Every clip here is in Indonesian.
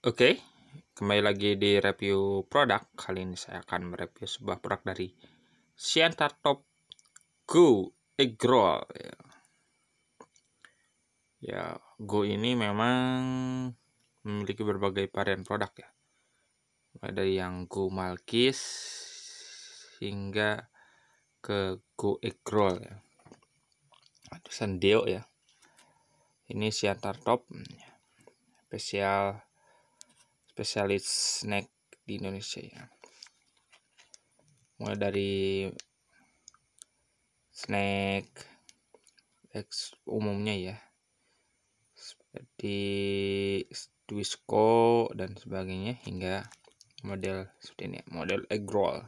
Oke, kembali lagi di review produk. Kali ini saya akan mereview sebuah produk dari Siantar Top Go Egg Roll. Ya. Go ini memang memiliki berbagai varian produk ya. Mulai dari yang Go Malkis hingga ke Go Egg Roll ya. Aduh, sendeo ya. Ini Siantar Top hmm, ya. spesial spesialis snack di Indonesia ya mulai dari snack X umumnya ya seperti Twisco dan sebagainya hingga model seperti ini model egg roll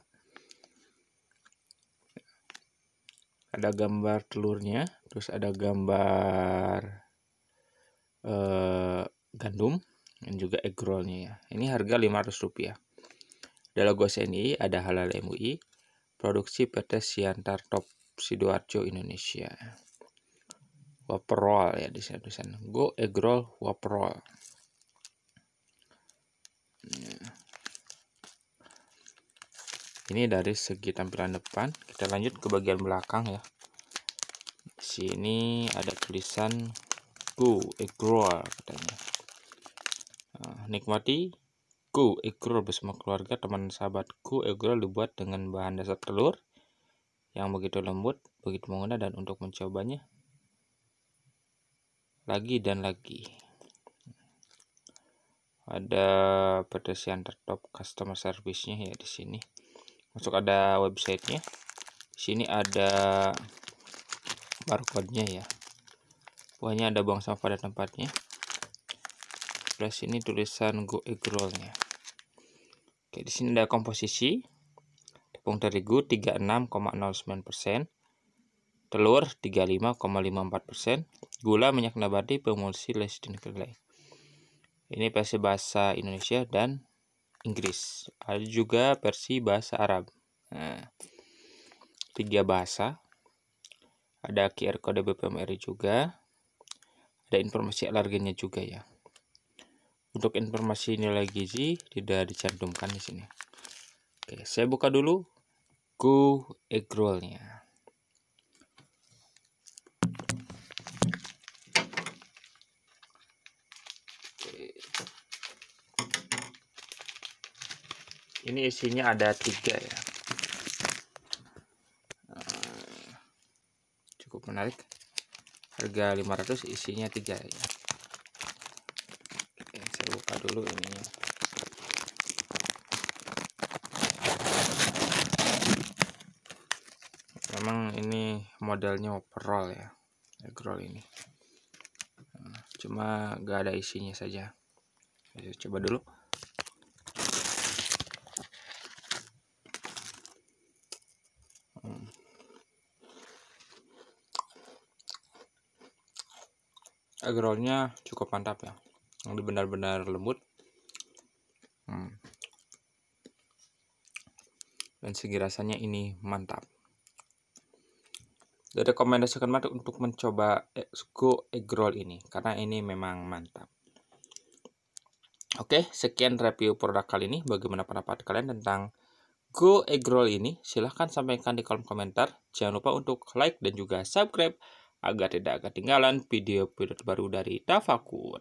ada gambar telurnya terus ada gambar eh, gandum dan juga egg rollnya ya. Ini harga 500 rupiah. Ada logo SNI, ada halal MUI, produksi PT Siantar Top Sidoarjo Indonesia. Whopper roll ya di tulisan Go egg roll Whopper roll. Ya. Ini dari segi tampilan depan. Kita lanjut ke bagian belakang ya. Di sini ada tulisan Go egg roll katanya nikmati Ku Eggrol bersama keluarga teman sahabatku Eggrol dibuat dengan bahan dasar telur yang begitu lembut, begitu mengena dan untuk mencobanya lagi dan lagi. Ada yang tertop customer service-nya ya di sini. Masuk ada websitenya. Di sini ada barcode-nya ya. Buahnya ada buang sampah pada tempatnya sebelah sini tulisan go egg rollnya oke di sini ada komposisi tepung terigu 36,09% telur 35,54% gula minyak nabati pemulsi lecithin kedelai ini versi bahasa Indonesia dan Inggris ada juga versi bahasa Arab nah, tiga bahasa ada QR kode BPMRI juga ada informasi alerginya juga ya untuk informasi nilai gizi tidak dicantumkan di sini. Oke, saya buka dulu go egg rollnya. Ini isinya ada tiga ya. Cukup menarik. Harga 500 isinya tiga ya buka dulu ininya memang ini modelnya overall ya eggroll ini hmm, cuma gak ada isinya saja coba dulu hmm. Agrolnya cukup mantap ya yang benar-benar lembut. Hmm. Dan segi rasanya ini mantap. rekomendasikan banget untuk mencoba e-, Go Egg Roll ini karena ini memang mantap. Oke, sekian review produk kali ini. Bagaimana pendapat kalian tentang Go Egg Roll ini? Silahkan sampaikan di kolom komentar. Jangan lupa untuk like dan juga subscribe agar tidak ketinggalan video-video terbaru dari Tafakur.